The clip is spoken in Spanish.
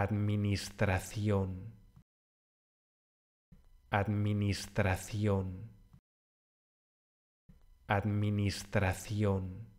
administración, administración, administración.